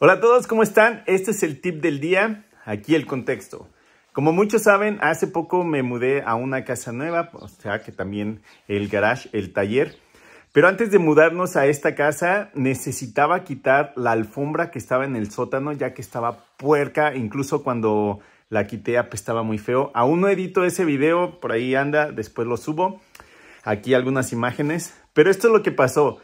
Hola a todos, ¿cómo están? Este es el tip del día, aquí el contexto. Como muchos saben, hace poco me mudé a una casa nueva, o sea que también el garage, el taller. Pero antes de mudarnos a esta casa, necesitaba quitar la alfombra que estaba en el sótano, ya que estaba puerca, incluso cuando la quité apestaba muy feo. Aún no edito ese video, por ahí anda, después lo subo. Aquí algunas imágenes. Pero esto es lo que pasó.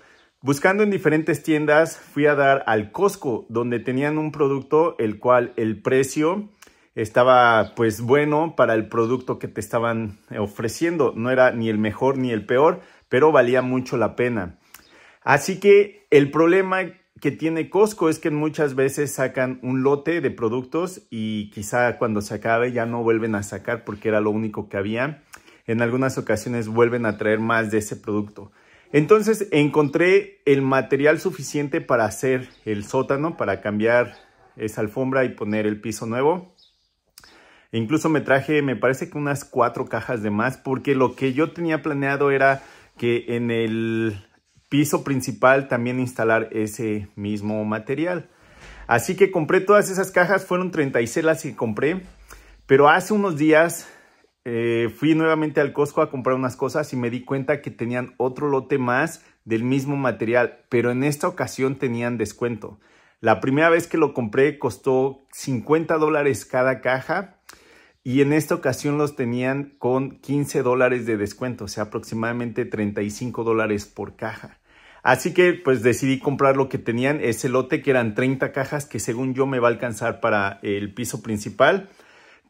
Buscando en diferentes tiendas, fui a dar al Costco, donde tenían un producto el cual el precio estaba pues bueno para el producto que te estaban ofreciendo. No era ni el mejor ni el peor, pero valía mucho la pena. Así que el problema que tiene Costco es que muchas veces sacan un lote de productos y quizá cuando se acabe ya no vuelven a sacar porque era lo único que había. En algunas ocasiones vuelven a traer más de ese producto. Entonces encontré el material suficiente para hacer el sótano, para cambiar esa alfombra y poner el piso nuevo. E incluso me traje, me parece que unas cuatro cajas de más, porque lo que yo tenía planeado era que en el piso principal también instalar ese mismo material. Así que compré todas esas cajas, fueron 36 las que compré, pero hace unos días eh, fui nuevamente al Costco a comprar unas cosas y me di cuenta que tenían otro lote más del mismo material, pero en esta ocasión tenían descuento. La primera vez que lo compré costó 50 dólares cada caja y en esta ocasión los tenían con 15 dólares de descuento, o sea, aproximadamente 35 dólares por caja. Así que pues decidí comprar lo que tenían, ese lote que eran 30 cajas que según yo me va a alcanzar para el piso principal.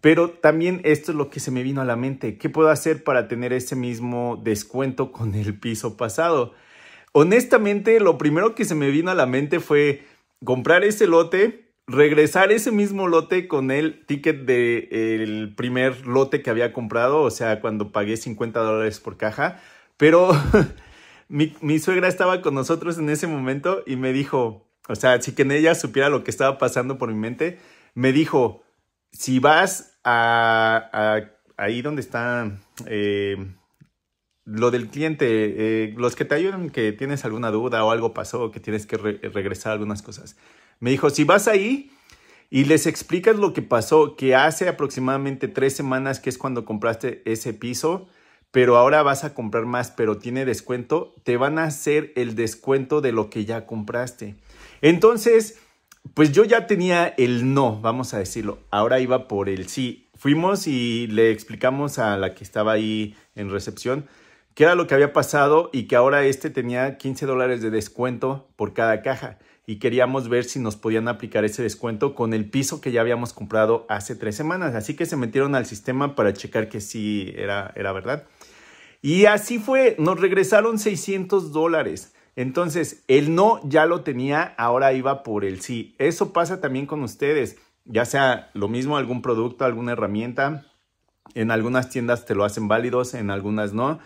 Pero también esto es lo que se me vino a la mente. ¿Qué puedo hacer para tener ese mismo descuento con el piso pasado? Honestamente, lo primero que se me vino a la mente fue comprar ese lote, regresar ese mismo lote con el ticket del el primer lote que había comprado, o sea, cuando pagué 50 dólares por caja. Pero mi, mi suegra estaba con nosotros en ese momento y me dijo, o sea, si que en ella supiera lo que estaba pasando por mi mente, me dijo, si vas ahí donde está eh, lo del cliente, eh, los que te ayudan, que tienes alguna duda o algo pasó, que tienes que regresar algunas cosas. Me dijo, si vas ahí y les explicas lo que pasó, que hace aproximadamente tres semanas que es cuando compraste ese piso, pero ahora vas a comprar más, pero tiene descuento, te van a hacer el descuento de lo que ya compraste. Entonces, pues yo ya tenía el no, vamos a decirlo. Ahora iba por el sí. Fuimos y le explicamos a la que estaba ahí en recepción qué era lo que había pasado y que ahora este tenía 15 dólares de descuento por cada caja y queríamos ver si nos podían aplicar ese descuento con el piso que ya habíamos comprado hace tres semanas. Así que se metieron al sistema para checar que sí era, era verdad. Y así fue, nos regresaron 600 dólares. Entonces, el no ya lo tenía, ahora iba por el sí. Eso pasa también con ustedes, ya sea lo mismo, algún producto, alguna herramienta. En algunas tiendas te lo hacen válidos, en algunas no.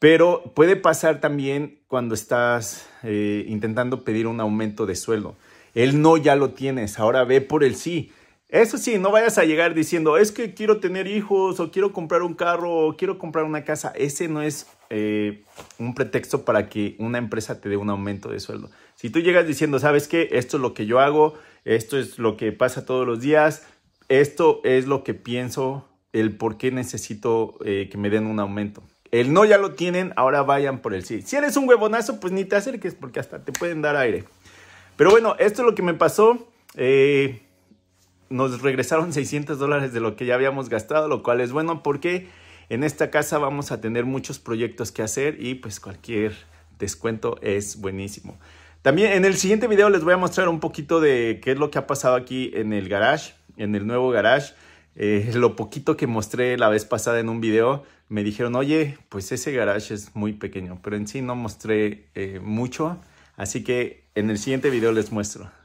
Pero puede pasar también cuando estás eh, intentando pedir un aumento de sueldo. El no ya lo tienes, ahora ve por el sí. Eso sí, no vayas a llegar diciendo, es que quiero tener hijos o quiero comprar un carro o quiero comprar una casa. Ese no es eh, un pretexto para que una empresa te dé un aumento de sueldo. Si tú llegas diciendo, sabes qué, esto es lo que yo hago, esto es lo que pasa todos los días, esto es lo que pienso, el por qué necesito eh, que me den un aumento. El no ya lo tienen, ahora vayan por el sí. Si eres un huevonazo, pues ni te acerques porque hasta te pueden dar aire. Pero bueno, esto es lo que me pasó. Eh, nos regresaron 600 dólares de lo que ya habíamos gastado, lo cual es bueno porque en esta casa vamos a tener muchos proyectos que hacer y pues cualquier descuento es buenísimo. También en el siguiente video les voy a mostrar un poquito de qué es lo que ha pasado aquí en el garage, en el nuevo garage. Eh, lo poquito que mostré la vez pasada en un video, me dijeron, oye, pues ese garage es muy pequeño, pero en sí no mostré eh, mucho, así que en el siguiente video les muestro.